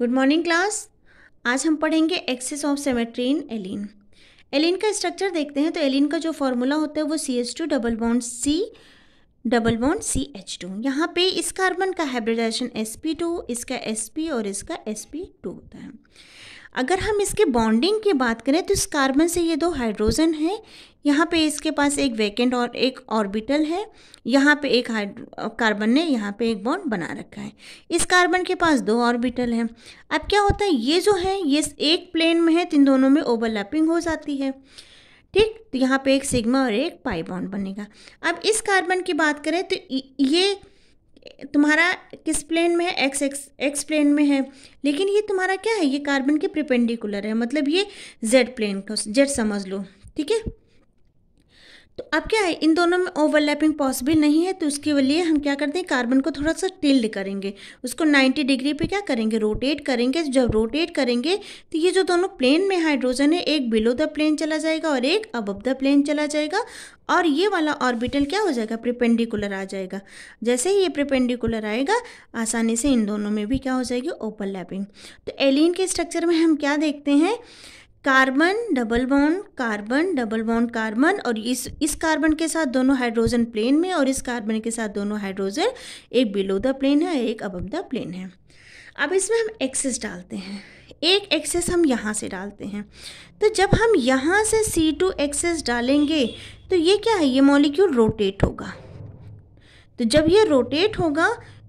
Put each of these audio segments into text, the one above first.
good morning class आज हम पढ़ेंगे axis of symmetry in allene allene का स्ट्रक्चर देखते हैं तो एलिन का जो फॉर्मूला होता है वो C H two double bond C double bond C H two यहाँ पे इस कार्बन का हाइब्रिडाइजेशन एस पी टू इसका एस पी और इसका एस पी टू होता है अगर हम इसके बॉन्डिंग की बात करें तो इस कार्बन से ये दो हाइड्रोजन हैं यहाँ पे इसके पास एक वैकेंट और एक ऑर्बिटल है यहाँ पे एक कार्बन ने यहाँ पे एक बॉन्ड बना रखा है इस कार्बन के पास दो ऑर्बिटल हैं अब क्या होता है ये जो है ये एक प्लेन में है तो इन दोनों में ओवरलैपिंग हो जाती है ठीक तो यहाँ पे एक सिग्मा और एक पाई बॉन्ड बनेगा अब इस कार्बन की बात करें तो ये तुम्हारा किस प्लेन में है एक्स एक्स एक्स प्लेन में है लेकिन ये तुम्हारा क्या है ये कार्बन के प्रिपेंडिकुलर है मतलब ये जेड प्लेन का जेड समझ लो ठीक है तो अब क्या है इन दोनों में ओवरलैपिंग पॉसिबल नहीं है तो उसके लिए हम क्या करते हैं कार्बन को थोड़ा सा टिल्ड करेंगे उसको 90 डिग्री पे क्या करेंगे रोटेट करेंगे जब रोटेट करेंगे तो ये जो दोनों प्लेन में हाइड्रोजन है एक बिलो द प्लेन चला जाएगा और एक अबब द प्लेन चला जाएगा और ये वाला ऑर्बिटल क्या हो जाएगा प्रिपेंडिकुलर आ जाएगा जैसे ही ये प्रिपेंडिकुलर आएगा आसानी से इन दोनों में भी क्या हो जाएगी ओवरलैपिंग तो एलिन के स्ट्रक्चर में हम क्या देखते हैं carbon double bond carbon double bond carbon और इस इस कार्बन के साथ दोनों हाइड्रोजन प्लेन में और इस कार्बन के साथ दोनों हाइड्रोजन एक बिलो द प्लेन है एक अबव द प्लेन है अब इसमें हम एक्सेस डालते हैं एक एक्सेस हम यहाँ से डालते हैं तो जब हम यहाँ से सी टू एक्सेस डालेंगे तो ये क्या है ये मॉलिक्यूल रोटेट होगा तो जब ये रोटेट होगा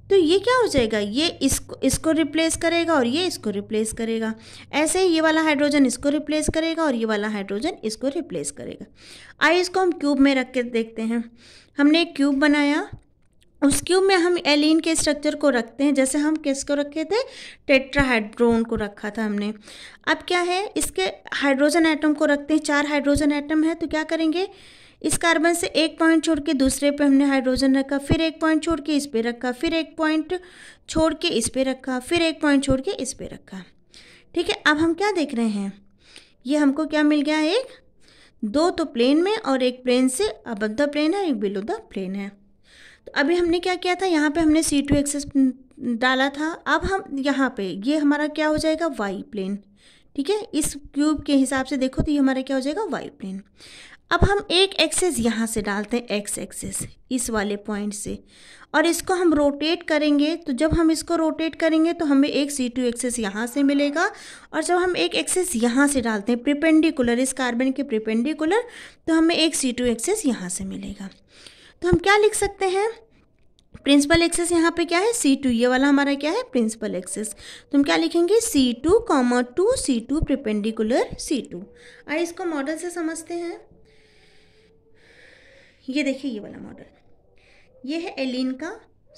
तो ये क्या हो जाएगा ये इसको इसको रिप्लेस करेगा और ये इसको रिप्लेस करेगा ऐसे ही ये वाला हाइड्रोजन इसको रिप्लेस करेगा और ये वाला हाइड्रोजन इसको रिप्लेस करेगा आइए इसको हम क्यूब में रख के देखते हैं हमने एक क्यूब बनाया उस क्यूब में हम एलिन के स्ट्रक्चर को रखते हैं जैसे हम किसको रखे थे टेट्राहाइड्रोन को रखा था हमने अब क्या है इसके हाइड्रोजन एटम को रखते हैं चार हाइड्रोजन एटम है तो क्या करेंगे इस कार्बन से एक पॉइंट छोड़ के दूसरे पे हमने हाइड्रोजन रखा फिर एक पॉइंट छोड़ के इस पे रखा फिर एक पॉइंट छोड़ के इस पे रखा फिर एक पॉइंट छोड़ के इस पे रखा ठीक है अब हम क्या देख रहे हैं ये हमको क्या मिल गया एक दो तो प्लेन में और एक प्लेन से अब द प्लेन है एक बिलो द प्लेन है तो अभी हमने क्या किया था यहाँ पे हमने सी टू एक्सेस डाला था अब हम यहाँ पे ये हमारा क्या हो जाएगा वाई प्लेन ठीक है इस क्यूब के हिसाब से देखो तो ये हमारा क्या हो जाएगा वाई प्लेन अब हम एक एक्सेस यहाँ से डालते हैं एक्स एक्सेस इस वाले पॉइंट से और इसको हम रोटेट करेंगे तो जब हम इसको रोटेट करेंगे तो हमें एक सी टू एक्सेस यहाँ से मिलेगा और जब हम एक एक्सेस यहाँ से डालते हैं प्रिपेंडिकुलर इस कार्बन के प्रिपेंडिकुलर तो हमें एक सी टू एक्सेस यहाँ से मिलेगा तो हम क्या लिख सकते हैं प्रिंसिपल एक्सेस यहाँ पे क्या है सी टू ये वाला हमारा क्या है प्रिंसिपल एक्सेस तुम क्या लिखेंगे C two comma two C two perpendicular C two और इसको मॉडल से समझते हैं ये देखिए ये वाला मॉडल ये है एलिन का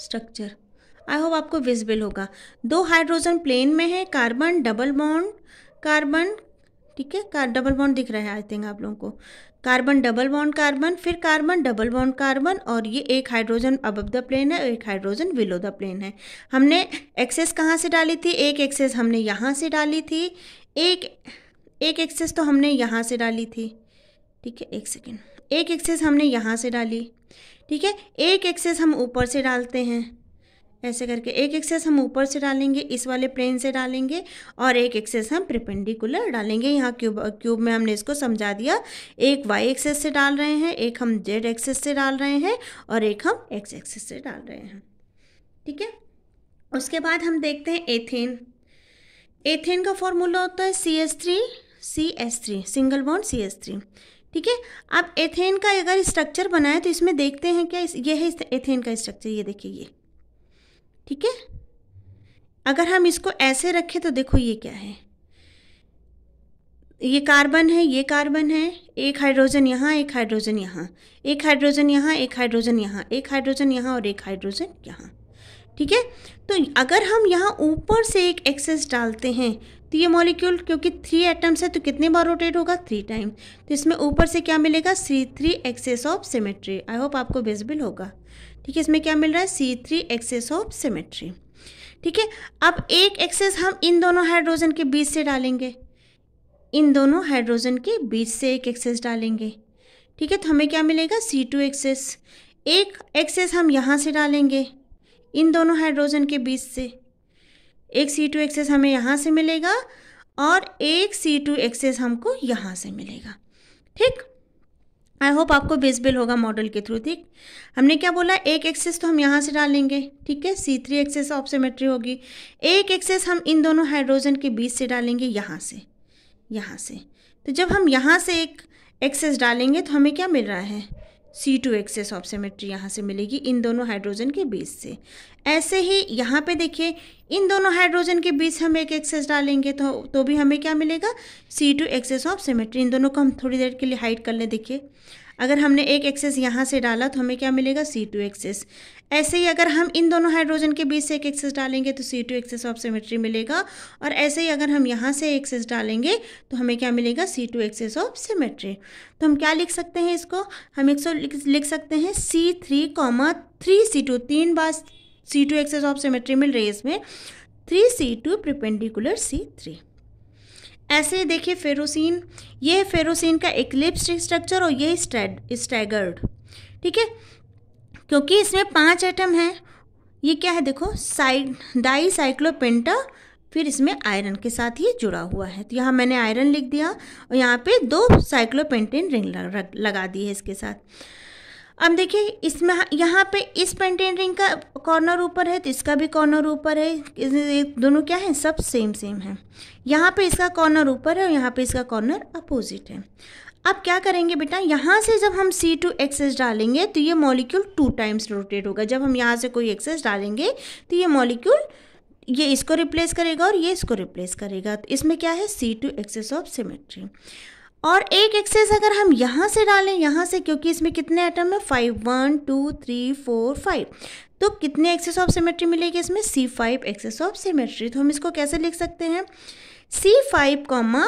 स्ट्रक्चर आई होप आपको विजिबल होगा दो हाइड्रोजन प्लेन में है कार्बन डबल बॉन्ड कार्बन ठीक है कार डबल बॉन्ड दिख रहा है आई थिंक आप लोगों को कार्बन डबल बॉन्ड कार्बन फिर कार्बन डबल बॉन्ड कार्बन और ये एक हाइड्रोजन अबव द प्लेन है और एक हाइड्रोजन विलो द प्लेन है हमने एक्सेस कहाँ से डाली थी एक एक्सेस हमने यहाँ से डाली थी एक एक एक्सेस तो हमने यहाँ से डाली थी ठीक है एक सेकेंड एक एक्सेस हमने यहाँ से डाली ठीक है एक एक्सेस हम ऊपर से डालते हैं ऐसे करके एक एक्सेस हम ऊपर से डालेंगे इस वाले प्लेन से डालेंगे और एक एक्सेस हम प्रिपेंडिकुलर डालेंगे यहाँ क्यूब क्यूब में हमने इसको समझा दिया एक वाई एक्सेस से डाल रहे हैं एक हम जेड एक्सेस से डाल रहे हैं और एक हम एक्स एक्सेस से डाल रहे हैं ठीक है उसके बाद हम देखते हैं एथेन एथेन का फॉर्मूला होता है C S three C S three single bond C S three ठीक है आप एथेन का अगर स्ट्रक्चर बनाए तो इसमें देखते हैं क्या ये है एथेन का स्ट्रक्चर ये देखिए ये ठीक है अगर हम इसको ऐसे रखें तो देखो ये क्या है ये कार्बन है ये कार्बन है एक हाइड्रोजन यहाँ एक हाइड्रोजन यहाँ एक हाइड्रोजन यहाँ एक हाइड्रोजन यहाँ एक हाइड्रोजन यहाँ और एक हाइड्रोजन यहाँ ठीक है तो अगर हम यहाँ ऊपर से एक एक्सेस डालते हैं तो ये मॉलिक्यूल क्योंकि थ्री एटम्स है तो कितने बार रोटेट होगा थ्री टाइम तो इसमें ऊपर से क्या मिलेगा C three axis of symmetry I hope आपको विजिबल होगा ठीक है इसमें क्या मिल रहा है C three axis of symmetry ठीक है अब एक एक्सेस हम इन दोनों हाइड्रोजन के बीच से डालेंगे इन दोनों हाइड्रोजन के बीच से एक एक्सेस डालेंगे ठीक है तो हमें क्या मिलेगा सी टू एक्सेस एक एक्सेस हम यहाँ से डालेंगे इन दोनों हाइड्रोजन के बीच से एक सी टू एक्सेस हमें यहाँ से मिलेगा और एक सी टू एक्सेस हमको यहाँ से मिलेगा ठीक आई होप आपको बेस होगा मॉडल के थ्रू ठीक हमने क्या बोला एक एक्सेस तो हम यहाँ से डालेंगे ठीक है सी थ्री एक्सेस ऑप्सीमेट्री होगी एक एक्सेस हम इन दोनों हाइड्रोजन के बीच से डालेंगे यहाँ से यहाँ से तो जब हम यहाँ से एक एक्सेस डालेंगे तो हमें क्या मिल रहा है C two axis of symmetry यहाँ से मिलेगी इन दोनों हाइड्रोजन के बीच से ऐसे ही यहाँ पे देखिए इन दोनों हाइड्रोजन के बीच हम एक एक्सेस डालेंगे तो तो भी हमें क्या मिलेगा C two axis of symmetry इन दोनों को हम थोड़ी देर के लिए हाइड कर लें देखिए अगर हमने एक एक्सेस यहाँ से डाला तो हमें क्या मिलेगा सी टू एक्सेस ऐसे ही अगर हम इन दोनों हाइड्रोजन के बीच से एक एक्सेस डालेंगे तो C two axis of symmetry मिलेगा और ऐसे ही अगर हम यहाँ से एक्सेस डालेंगे तो हमें क्या मिलेगा C two axis of symmetry तो हम क्या लिख सकते हैं इसको हम एक सौ लिख सकते हैं C three comma three C two तीन बार C two axis of symmetry मिल रही है इसमें three C two perpendicular C three ऐसे देखिए फेरोसिन ये फेरोसिन का एक्लिप्स स्ट्रक्चर और ये स्टैगर्ड ठीक है क्योंकि इसमें पांच एटम है ये क्या है देखो साइड डाई साइक्लोपेंटा फिर इसमें आयरन के साथ ये जुड़ा हुआ है तो यहाँ मैंने आयरन लिख दिया और यहाँ पे दो साइक्लोपेंटेन रिंग लगा दी है इसके साथ अब देखिए इसमें यहाँ पे इस पेंटेन रिंग का कॉर्नर ऊपर है तो इसका भी कॉर्नर ऊपर है दोनों क्या है सब सेम सेम है यहाँ पे इसका कॉर्नर ऊपर है और यहाँ पे इसका कॉर्नर अपोजिट है अब क्या करेंगे बेटा यहाँ से जब हम सी टू एक्सेस डालेंगे तो ये मॉलिक्यूल टू टाइम्स रोटेट होगा जब हम यहाँ से कोई एक्सेस डालेंगे तो ये मॉलिक्यूल ये इसको रिप्लेस करेगा और ये इसको रिप्लेस करेगा तो इसमें क्या है C two axis of symmetry और एक एक्सेस अगर हम यहाँ से डालें यहाँ से क्योंकि इसमें कितने आइटम है five one two three four five तो कितने एक्सेस ऑफ सिमेट्री मिलेगी इसमें C five axis of symmetry तो हम इसको कैसे लिख सकते हैं C five comma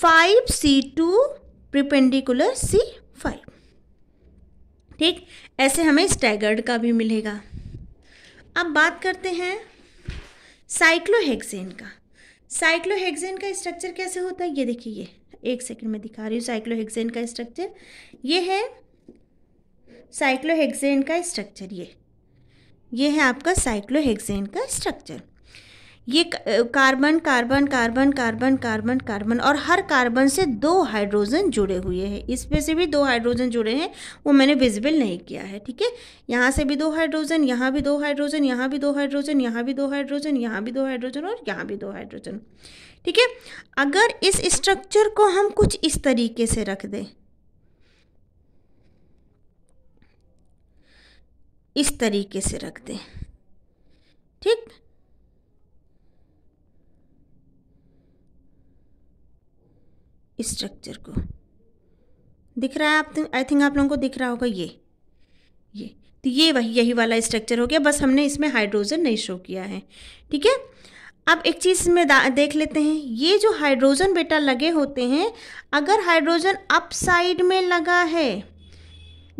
five C two perpendicular C five ठीक ऐसे हमें स्टैगर्ड का भी मिलेगा अब बात करते हैं साइक्लोहेक्सेन का साइक्लोहेक्सेन का स्ट्रक्चर कैसे होता है ये देखिए ये एक सेकंड में दिखा रही हूँ साइक्लोहेक्सेन का स्ट्रक्चर ये है साइक्लोहेक्सेन का स्ट्रक्चर ये ये है आपका साइक्लोहेक्सेन का स्ट्रक्चर ये carbon carbon carbon carbon carbon carbon और हर कार्बन से दो हाइड्रोजन जुड़े हुए हैं इसमें से भी दो हाइड्रोजन जुड़े हैं वो मैंने विजिबल नहीं किया है ठीक है यहाँ से भी दो हाइड्रोजन यहाँ भी दो हाइड्रोजन यहाँ भी दो हाइड्रोजन यहाँ भी दो हाइड्रोजन यहाँ भी दो हाइड्रोजन और यहाँ भी दो हाइड्रोजन ठीक है अगर इस स्ट्रक्चर को हम कुछ इस तरीके से रख दें इस तरीके से रख दें ठीक स्ट्रक्चर को दिख रहा है आप आई थिंक आप लोगों को दिख रहा होगा ये ये तो ये वही यही वाला स्ट्रक्चर हो गया बस हमने इसमें हाइड्रोजन नहीं शो किया है ठीक है अब एक चीज़ में देख लेते हैं ये जो हाइड्रोजन बेटा लगे होते हैं अगर हाइड्रोजन अप साइड में लगा है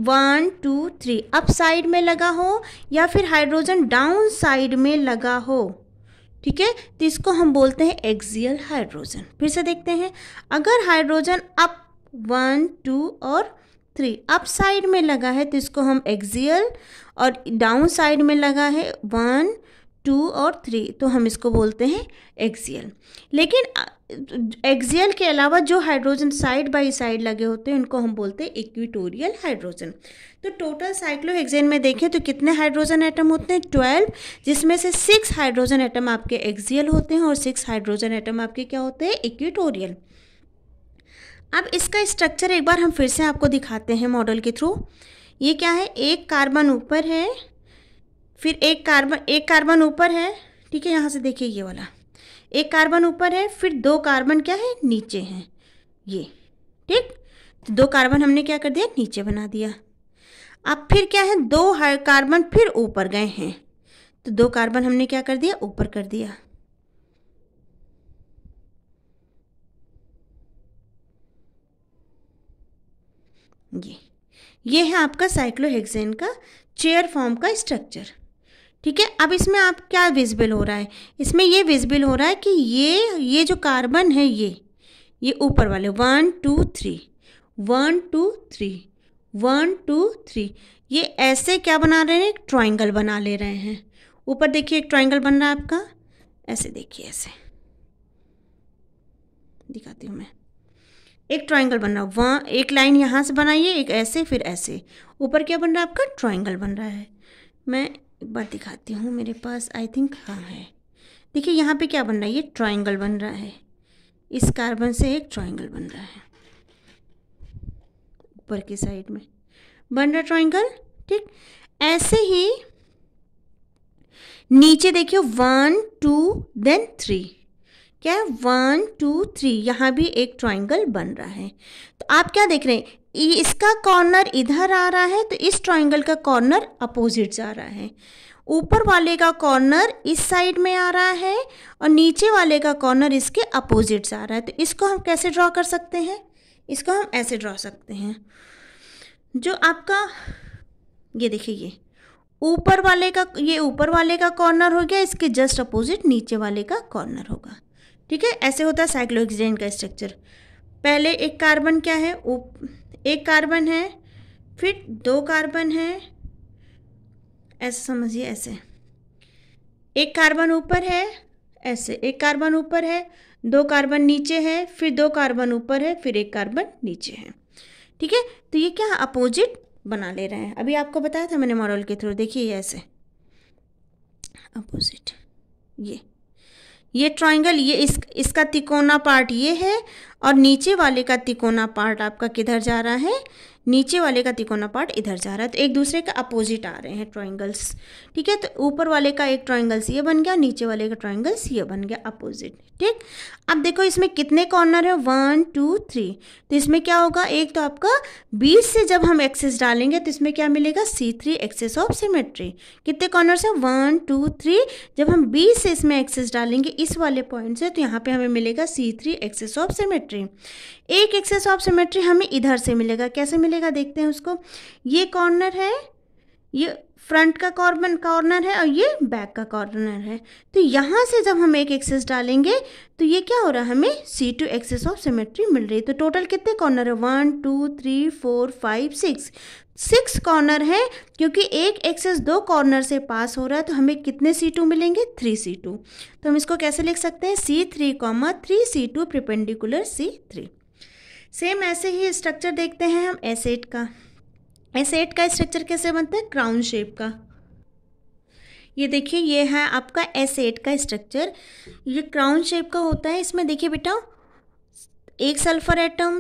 one two three up side में लगा हो या फिर हाइड्रोजन डाउन साइड में लगा हो ठीक है तो इसको हम बोलते हैं एक्सियल हाइड्रोजन फिर से देखते हैं अगर हाइड्रोजन अप वन टू और थ्री अप साइड में लगा है तो इसको हम एक्सियल और डाउन साइड में लगा है वन टू और थ्री तो हम इसको बोलते हैं एक्सियल लेकिन एक्सियल के अलावा जो हाइड्रोजन साइड बाय साइड लगे होते हैं उनको हम बोलते हैं इक्विटोरियल हाइड्रोजन तो टोटल साइक्लोहेक्सेन में देखें तो कितने हाइड्रोजन एटम होते हैं ट्वेल्व जिसमें से सिक्स हाइड्रोजन एटम आपके एक्सियल होते हैं और सिक्स हाइड्रोजन एटम आपके क्या होते हैं इक्विटोरियल अब इसका स्ट्रक्चर एक बार हम फिर से आपको दिखाते हैं मॉडल के थ्रू ये क्या है एक कार्बन ऊपर है फिर एक कार्बन एक कार्बन ऊपर है ठीक है यहाँ से देखिए ये वाला एक कार्बन ऊपर है फिर दो कार्बन क्या है नीचे हैं ये ठीक तो दो कार्बन हमने क्या कर दिया नीचे बना दिया अब फिर क्या है दो कार्बन फिर ऊपर गए हैं तो दो कार्बन हमने क्या कर दिया ऊपर कर दिया ये ये है आपका साइक्लोहेक्सेन का चेयर फॉर्म का स्ट्रक्चर ठीक है अब इसमें आप क्या विजिबल हो रहा है इसमें ये विजिबल हो रहा है कि ये ये जो कार्बन है ये ये ऊपर वाले one two three one two three one two three ये ऐसे क्या बना रहे हैं एक ट्राइंगल बना ले रहे हैं ऊपर देखिए एक ट्राइंगल बन रहा है आपका ऐसे देखिए ऐसे दिखाती हूँ मैं एक ट्राइंगल बन रहा वहाँ एक लाइन यहाँ से बनाइए एक ऐसे फिर ऐसे ऊपर क्या बन रहा है आपका ट्राइंगल बन रहा है मैं एक बार दिखाती हूँ मेरे पास आई थिंक हाँ है देखिए यहाँ पे क्या बन रहा है ये ट्राइंगल बन रहा है इस कार्बन से एक ट्राइंगल बन रहा है ऊपर की साइड में बन रहा ट्राइंगल ठीक ऐसे ही नीचे देखिए वन टू देन थ्री क्या है वन टू थ्री यहाँ भी एक ट्राइंगल बन रहा है तो आप क्या देख रहे हैं इसका कॉर्नर इधर आ रहा है तो इस ट्राइंगल का कॉर्नर अपोजिट जा रहा है ऊपर वाले का कॉर्नर इस साइड में आ रहा है और नीचे वाले का कॉर्नर इसके अपोजिट जा रहा है तो इसको हम कैसे ड्रॉ कर सकते हैं इसको हम ऐसे ड्रॉ सकते हैं जो आपका ये देखिए ये ऊपर वाले का ये ऊपर वाले का कॉर्नर हो गया इसके जस्ट अपोजिट नीचे वाले का कॉर्नर होगा ठीक है ऐसे होता है साइक्लोहेक्सेन का स्ट्रक्चर पहले एक कार्बन क्या है एक कार्बन है फिर दो कार्बन है ऐसे समझिए ऐसे एक कार्बन ऊपर है ऐसे एक कार्बन ऊपर है दो कार्बन नीचे है फिर दो कार्बन ऊपर है फिर एक कार्बन नीचे है ठीक है तो ये क्या अपोजिट बना ले रहे हैं अभी आपको बताया था मैंने मॉडल के थ्रू देखिए ऐसे अपोजिट ये ये ट्राइंगल ये इस इसका तिकोना पार्ट ये है और नीचे वाले का तिकोना पार्ट आपका किधर जा रहा है नीचे वाले का तिकोना पार्ट इधर जा रहा है तो एक दूसरे के अपोजिट आ रहे हैं ट्राइंगल्स ठीक है तो ऊपर वाले का एक ट्राइंगल्स ये बन गया नीचे वाले का ट्राइंगल्स ये बन गया अपोजिट ठीक अब देखो इसमें कितने कॉर्नर है वन टू थ्री तो इसमें क्या होगा एक तो आपका बीस से जब हम एक्सेस डालेंगे तो इसमें क्या मिलेगा C three axis of symmetry कितने कॉर्नर है वन टू थ्री जब हम बीस से इसमें एक्सेस डालेंगे इस वाले पॉइंट से तो यहाँ पे हमें मिलेगा C three axis of symmetry एक एक्सेस ऑफ सिमेट्री हमें इधर से मिलेगा कैसे मिलेगा मिलेगा देखते हैं उसको ये कॉर्नर है ये फ्रंट का कॉर्बन कॉर्नर है और ये बैक का कॉर्नर है तो यहाँ से जब हम एक एक्सेस डालेंगे तो ये क्या हो रहा है हमें C two axis of symmetry मिल रही है तो टोटल कितने कॉर्नर है one two three four five six six corner है क्योंकि एक एक्सेस दो कॉर्नर से पास हो रहा है तो हमें कितने सी टू मिलेंगे थ्री सी टू तो हम इसको कैसे लिख सकते हैं C three comma three C two perpendicular C three same ऐसे ही स्ट्रक्चर देखते हैं हम एसेट का एसेट का स्ट्रक्चर कैसे बनता है क्राउन शेप का ये देखिए ये है आपका एसेट का स्ट्रक्चर ये क्राउन शेप का होता है इसमें देखिए बेटा एक सल्फर एटम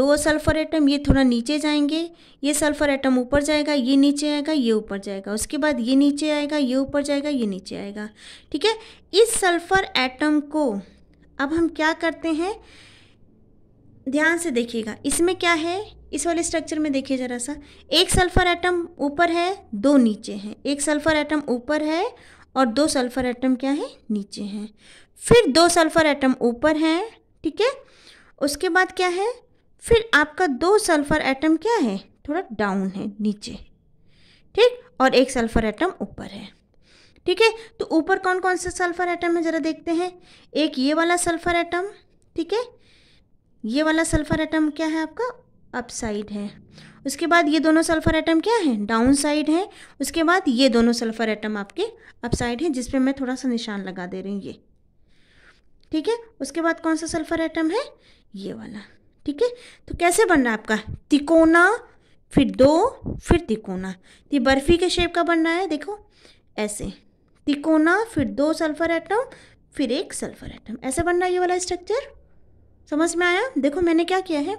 दो सल्फर एटम ये थोड़ा नीचे जाएंगे ये सल्फर एटम ऊपर जाएगा ये नीचे आएगा ये ऊपर जाएगा उसके बाद ये नीचे आएगा ये ऊपर जाएगा ये नीचे आएगा ठीक है इस सल्फर एटम को अब हम क्या करते हैं ध्यान से देखिएगा इसमें क्या है इस वाले स्ट्रक्चर में देखिए ज़रा सा एक सल्फर एटम ऊपर है दो नीचे हैं एक सल्फर एटम ऊपर है और दो सल्फर एटम क्या है नीचे हैं फिर दो सल्फर एटम ऊपर हैं ठीक है उसके बाद क्या है फिर आपका दो सल्फर एटम क्या है थोड़ा डाउन है नीचे ठीक और एक सल्फर एटम ऊपर है ठीक है तो ऊपर कौन कौन से सल्फर एटम है ज़रा देखते हैं एक ये वाला सल्फर एटम ठीक है ये वाला सल्फ़र एटम क्या है आपका अप साइड है उसके बाद ये दोनों सल्फ़र एटम क्या है डाउन साइड है उसके बाद ये दोनों सल्फ़र एटम आपके अप साइड है जिसपे मैं थोड़ा सा निशान लगा दे रही हूँ ये ठीक है उसके बाद कौन सा सल्फ़र एटम है ये वाला ठीक है तो कैसे बन रहा है आपका तिकोना फिर दो फिर तिकोना ये बर्फ़ी के शेप का बन रहा है देखो ऐसे तिकोना फिर दो सल्फ़र एटम फिर एक सल्फ़र एटम ऐसे बन रहा है ये वाला स्ट्रक्चर समझ में आया देखो मैंने क्या किया है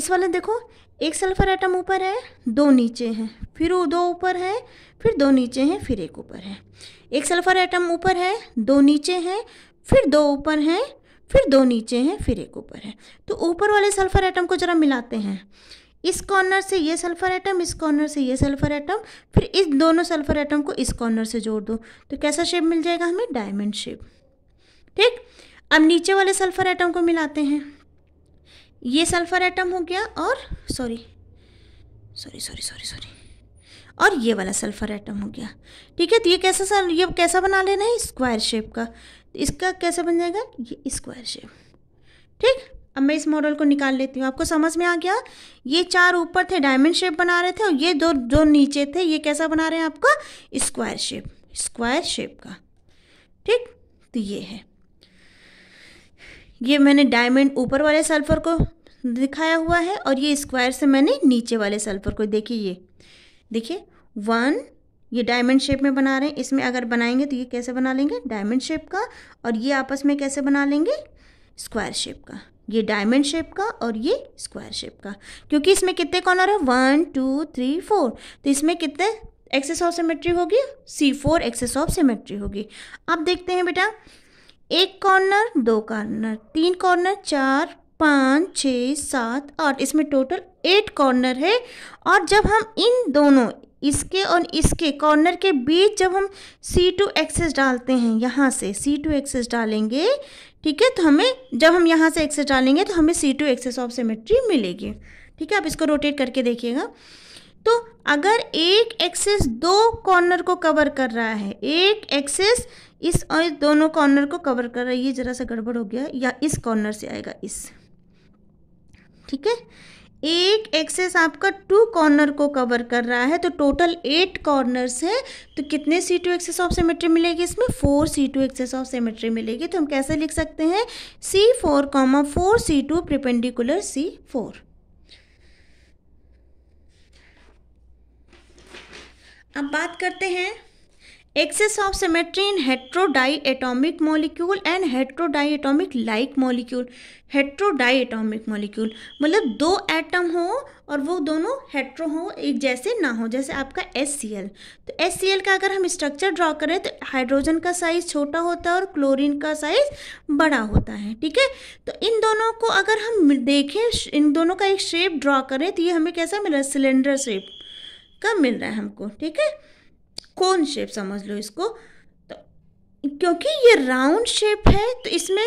इस वाले देखो एक सल्फर आइटम ऊपर है दो नीचे हैं फिर वो दो ऊपर है फिर दो नीचे हैं फिर एक ऊपर है एक सल्फर एटम ऊपर है दो नीचे हैं फिर दो ऊपर हैं फिर दो नीचे हैं फिर एक ऊपर है तो ऊपर वाले सल्फर एटम को ज़रा मिलाते हैं इस कॉर्नर से ये सल्फर आइटम इस कॉर्नर से ये सल्फर आइटम फिर इस दोनों सल्फर एटम को इस कॉर्नर से जोड़ दो तो कैसा शेप मिल जाएगा हमें डायमंड शेप ठीक अब नीचे वाले सल्फ़र एटम को मिलाते हैं ये सल्फ़र एटम हो गया और sorry sorry sorry sorry sorry और ये वाला सल्फ़र एटम हो गया ठीक है तो ये कैसा सल ये कैसा बना लेना है स्क्वायर शेप का तो इसका कैसा बन जाएगा ये स्क्वायर शेप ठीक अब मैं इस मॉडल को निकाल लेती हूँ आपको समझ में आ गया ये चार ऊपर थे डायमंड शेप बना रहे थे और ये दो दो नीचे थे ये कैसा बना रहे हैं आपका स्क्वायर शेप स्क्वायर शेप का ठीक तो ये है ये मैंने डायमंड ऊपर वाले सल्फ़र को दिखाया हुआ है और ये स्क्वायर से मैंने नीचे वाले सल्फ़र को देखिए ये देखिए वन ये डायमंड शेप में बना रहे हैं इसमें अगर बनाएंगे तो ये कैसे बना लेंगे डायमंड शेप का और ये आपस में कैसे बना लेंगे स्क्वायर शेप का ये डायमंड शेप का और ये स्क्वायर शेप का क्योंकि इसमें कितने कॉर्नर है वन टू थ्री फोर तो इसमें कितने एक्सेस ऑफ सिमेट्री होगी C four axis of symmetry होगी अब देखते हैं बेटा एक कॉर्नर दो कॉर्नर तीन कॉर्नर चार पाँच छ सात आठ इसमें टोटल एट कॉर्नर है और जब हम इन दोनों इसके और इसके कॉर्नर के बीच जब हम सी टू एक्सेस डालते हैं यहाँ से सी टू एक्सेस डालेंगे ठीक है तो हमें जब हम यहाँ से एक्सेस डालेंगे तो हमें C two axis of symmetry मिलेगी ठीक है आप इसको रोटेट करके देखिएगा तो अगर एक एक्सेस दो कॉर्नर को कवर कर रहा है एक एक्सेस इस और इस दोनों कॉर्नर को कवर कर रहा है ये ज़रा सा गड़बड़ हो गया या इस कॉर्नर से आएगा इस ठीक है एक एक्सेस आपका टू कॉर्नर को कवर कर रहा है तो टोटल एट कॉर्नर्स है तो कितने C two axis of symmetry मिलेगी इसमें four C two axis of symmetry मिलेगी तो हम कैसे लिख सकते हैं C four comma four C two perpendicular C four अब बात करते हैं axis of symmetry in heterodiatomic molecule and हेट्रोडाई like molecule heterodiatomic molecule मतलब दो एटम हो और वो दोनों हेट्रो हो एक जैसे ना हो जैसे आपका एस सी एल तो एस सी एल का अगर हम स्ट्रक्चर ड्रॉ करें तो हाइड्रोजन का साइज छोटा होता है और क्लोरीन का साइज बड़ा होता है ठीक है तो इन दोनों को अगर हम देखें इन दोनों का एक शेप ड्रॉ करें तो ये हमें कैसा मिल रहा है सिलेंडर शेप कब मिल रहा है हमको ठीक है कौन शेप समझ लो इसको तो क्योंकि ये राउंड शेप है तो इसमें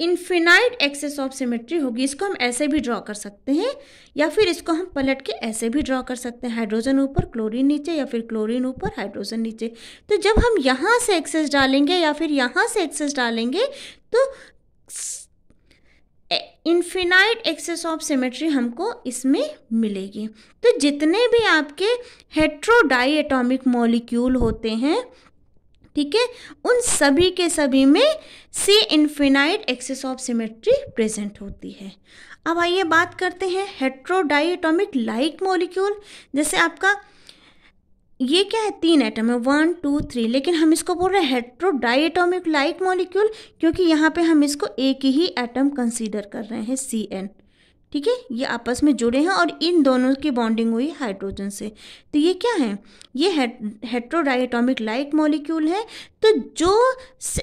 इन्फिनाइट एक्सेस ऑफ सिमेट्री होगी इसको हम ऐसे भी ड्रॉ कर सकते हैं या फिर इसको हम पलट के ऐसे भी ड्रॉ कर सकते हैं हाइड्रोजन ऊपर क्लोरीन नीचे या फिर क्लोरीन ऊपर हाइड्रोजन नीचे तो जब हम यहाँ से एक्सेस डालेंगे या फिर यहाँ से एक्सेस डालेंगे तो इन्फिनाइट एक्सेस ऑफ सिमेट्री हमको इसमें मिलेगी तो जितने भी आपके हेट्रोडाई मॉलिक्यूल होते हैं ठीक है उन सभी के सभी में C infinite axis of symmetry present होती है अब आइए बात करते हैं हेट्रोडाई लाइक मॉलिक्यूल जैसे आपका ये क्या है तीन एटम है वन टू थ्री लेकिन हम इसको बोल रहे हैं हेट्रोडाइटोमिक लाइक मॉलिक्यूल क्योंकि यहाँ पे हम इसको एक ही एटम कंसीडर कर रहे हैं सी एन ठीक है ये आपस में जुड़े हैं और इन दोनों की बॉन्डिंग हुई हाइड्रोजन से तो ये क्या है ये हेट्रोडाइटोमिक लाइक मॉलिक्यूल है तो जो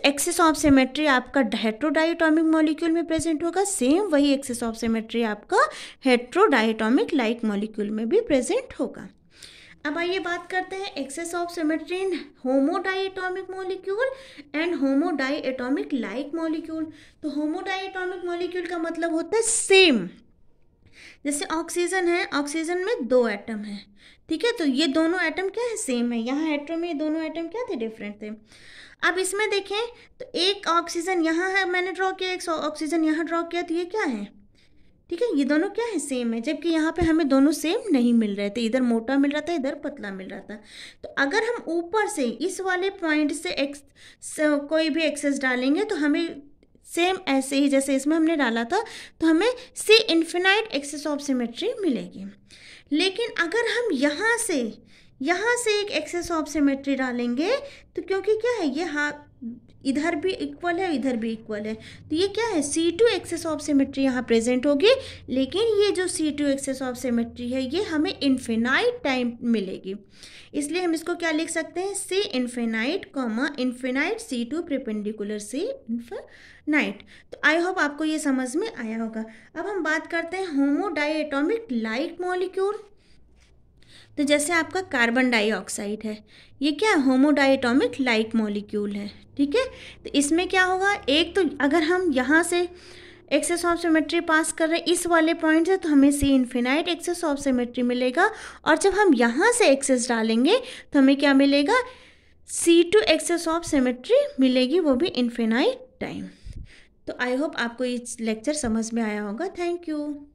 एक्सेस ऑफ सिमेट्री आपका हेट्रोडाइटोमिक मॉलिक्यूल में प्रेजेंट होगा सेम वही एक्सेस ऑफ सिमेट्री आपका हेट्रोडाइटोमिक लाइक मॉलिक्यूल में भी प्रेजेंट होगा अब आइए बात करते हैं axis of symmetry in homodiatomic molecule and homodiatomic like molecule तो होमोडाइटोमिक मॉलिक्यूल का मतलब होता है सेम जैसे ऑक्सीजन है ऑक्सीजन में दो एटम है ठीक है तो ये दोनों एटम क्या है सेम है यहाँ एटम में ये दोनों एटम क्या थे डिफरेंट थे अब इसमें देखें तो एक ऑक्सीजन यहाँ है मैंने ड्रॉ किया एक ऑक्सीजन यहाँ ड्रॉ किया तो ये क्या है ठीक है ये दोनों क्या है सेम है जबकि यहाँ पे हमें दोनों सेम नहीं मिल रहे थे इधर मोटा मिल रहा था इधर पतला मिल रहा था तो अगर हम ऊपर से इस वाले पॉइंट से एक्स कोई भी एक्सेस डालेंगे तो हमें सेम ऐसे ही जैसे इसमें हमने डाला था तो हमें C infinite axis of symmetry मिलेगी लेकिन अगर हम यहाँ से यहाँ से एक एक्सेस ऑफ सिमेट्री डालेंगे तो क्योंकि क्या है ये हाथ इधर भी इक्वल है इधर भी इक्वल है तो ये क्या है C two axis of symmetry यहाँ प्रेजेंट होगी लेकिन ये जो C two axis of symmetry है ये हमें इन्फेनाइट टाइम मिलेगी इसलिए हम इसको क्या लिख सकते हैं C infinite comma infinite C two perpendicular C infinite तो आई होप आपको ये समझ में आया होगा अब हम बात करते हैं होमोडाइटोमिक लाइट मॉलिक्यूल तो जैसे आपका कार्बन डाइऑक्साइड है ये क्या होमोडाइटोमिक लाइक मॉलिक्यूल है ठीक है तो इसमें क्या होगा एक तो अगर हम यहाँ से एक्सेस ऑफ सिमेट्री पास कर रहे इस वाले पॉइंट से तो हमें C infinite axis of symmetry मिलेगा और जब हम यहाँ से एक्सेस डालेंगे तो हमें क्या मिलेगा C two axis of symmetry मिलेगी वो भी इन्फिनाइट टाइम तो आई होप आपको ये लेक्चर समझ में आया होगा थैंक यू